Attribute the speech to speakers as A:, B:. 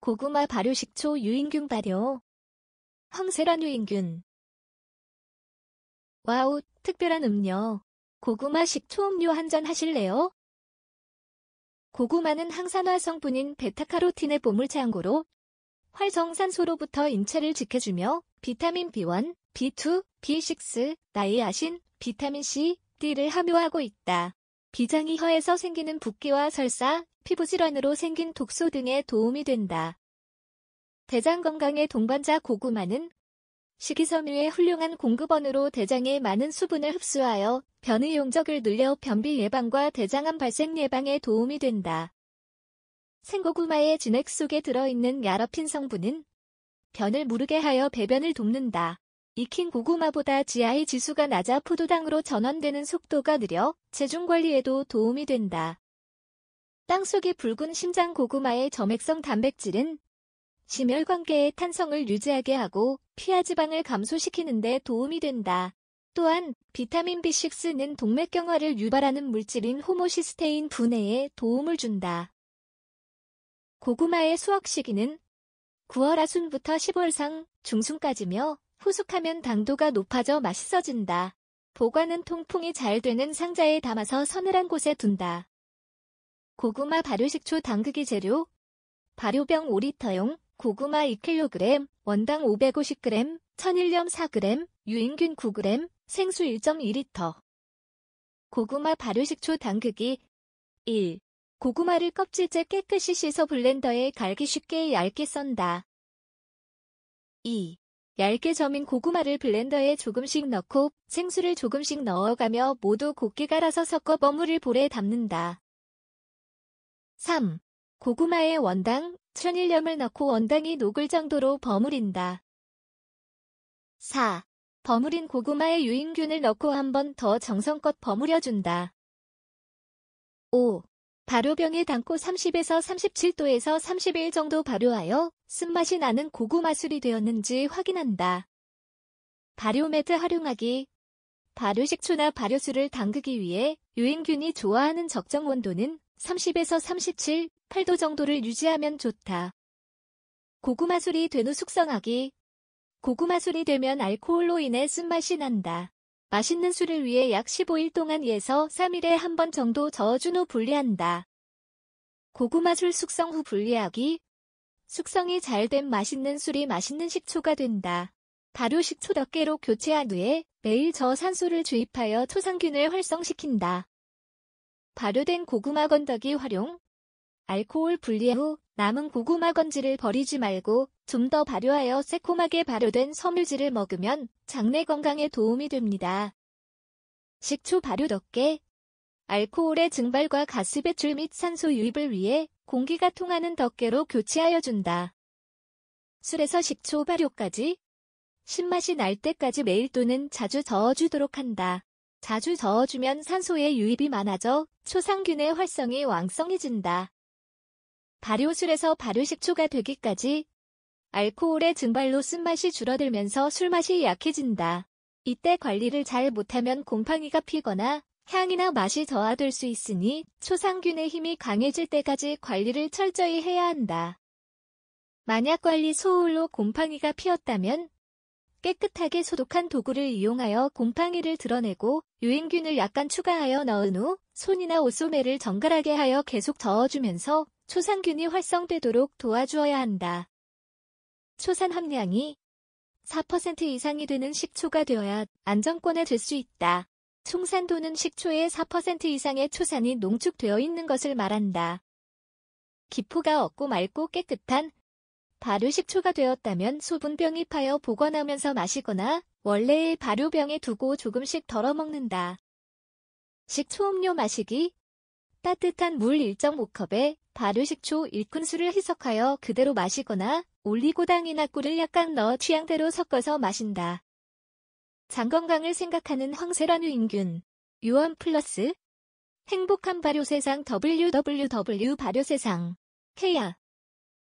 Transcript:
A: 고구마 발효식초 유인균 발효 황세란 유인균 와우, 특별한 음료 고구마 식초 음료 한 잔 하실래요? 고구마는 항산화 성분인 베타카로틴의 보물창고로 활성산소로부터 인체를 지켜주며 비타민 B1, B2, B6, 나이아신, 비타민C, D를 함유하고 있다. 비장이 혀에서 생기는 붓기와 설사, 피부질환으로 생긴 독소 등에 도움이 된다. 대장 건강의 동반자 고구마는 식이섬유의 훌륭한 공급원으로 대장에 많은 수분을 흡수하여 변의 용적을 늘려 변비 예방과 대장암 발생 예방에 도움이 된다. 생고구마의 진액 속에 들어있는 야라핀 성분은 변을 무르게 하여 배변을 돕는다. 익힌 고구마보다 GI 지수가 낮아 포도당으로 전환되는 속도가 느려 체중관리에도 도움이 된다. 땅속의 붉은 심장 고구마의 점액성 단백질은 심혈관계의 탄성을 유지하게 하고 피하지방을 감소시키는 데 도움이 된다. 또한 비타민 B6는 동맥경화를 유발하는 물질인 호모시스테인 분해에 도움을 준다. 고구마의 수확 시기는 9월 하순부터 10월 상 중순까지며 후숙하면 당도가 높아져 맛있어진다. 보관은 통풍이 잘 되는 상자에 담아서 서늘한 곳에 둔다. 고구마 발효식초 당그기 재료 발효병 5리터용 고구마 2kg, 원당 550g, 천일염 4g, 유인균 9g, 생수 1.2리터 고구마 발효식초 당그기 1. 고구마를 껍질째 깨끗이 씻어 블렌더에 갈기 쉽게 얇게 썬다. 2. 얇게 저민 고구마를 블렌더에 조금씩 넣고 생수를 조금씩 넣어가며 모두 곱게 갈아서 섞어 버무릴 볼에 담는다. 3. 고구마에 원당, 천일염을 넣고 원당이 녹을 정도로 버무린다. 4. 버무린 고구마에 유인균을 넣고 한번 더 정성껏 버무려준다. 5. 발효병에 담고 30에서 37도에서 30일 정도 발효하여 쓴맛이 나는 고구마술이 되었는지 확인한다. 발효매트 활용하기 발효식초나 발효술을 담그기 위해 유행균이 좋아하는 적정 온도는 30에서 37, 8도 정도를 유지하면 좋다. 고구마술이 된 후 숙성하기 고구마술이 되면 알코올로 인해 쓴맛이 난다. 맛있는 술을 위해 약 15일 동안 예서 3일에 한 번 정도 저어준 후 분리한다. 고구마 술 숙성 후 분리하기 숙성이 잘 된 맛있는 술이 맛있는 식초가 된다. 발효 식초 몇 개로 교체한 후에 매일 저산소를 주입하여 초상균을 활성시킨다. 발효된 고구마 건더기 활용 알코올 분리 후 남은 고구마 건지를 버리지 말고 좀 더 발효하여 새콤하게 발효된 섬유질을 먹으면 장내 건강에 도움이 됩니다. 식초 발효 덮개 알코올의 증발과 가스 배출 및 산소 유입을 위해 공기가 통하는 덮개로 교체하여 준다. 술에서 식초 발효까지 신맛이 날 때까지 매일 또는 자주 저어주도록 한다. 자주 저어주면 산소의 유입이 많아져 초상균의 활성이 왕성해진다. 발효술에서 발효식초가 되기까지 알코올의 증발로 쓴맛이 줄어들면서 술맛이 약해진다. 이때 관리를 잘 못하면 곰팡이가 피거나 향이나 맛이 저하될 수 있으니 초상균의 힘이 강해질 때까지 관리를 철저히 해야 한다. 만약 관리 소홀로 곰팡이가 피었다면 깨끗하게 소독한 도구를 이용하여 곰팡이를 드러내고 유행균을 약간 추가하여 넣은 후 손이나 옷소매를 정갈하게 하여 계속 저어주면서 초산균이 활성되도록 도와주어야 한다. 초산 함량이 4% 이상이 되는 식초가 되어야 안정권에 들 수 있다. 총산도는 식초의 4% 이상의 초산이 농축되어 있는 것을 말한다. 기포가 없고 맑고 깨끗한 발효식초가 되었다면 소분병이 파여 복원하면서 마시거나 원래의 발효병에 두고 조금씩 덜어먹는다. 식초음료 마시기 따뜻한 물 1.5컵에 발효식초 1큰술을 희석하여 그대로 마시거나 올리고당이나 꿀을 약간 넣어 취향대로 섞어서 마신다. 장 건강을 생각하는 황세란 유인균 유원 플러스 행복한 발효 세상 www 발효 세상 케야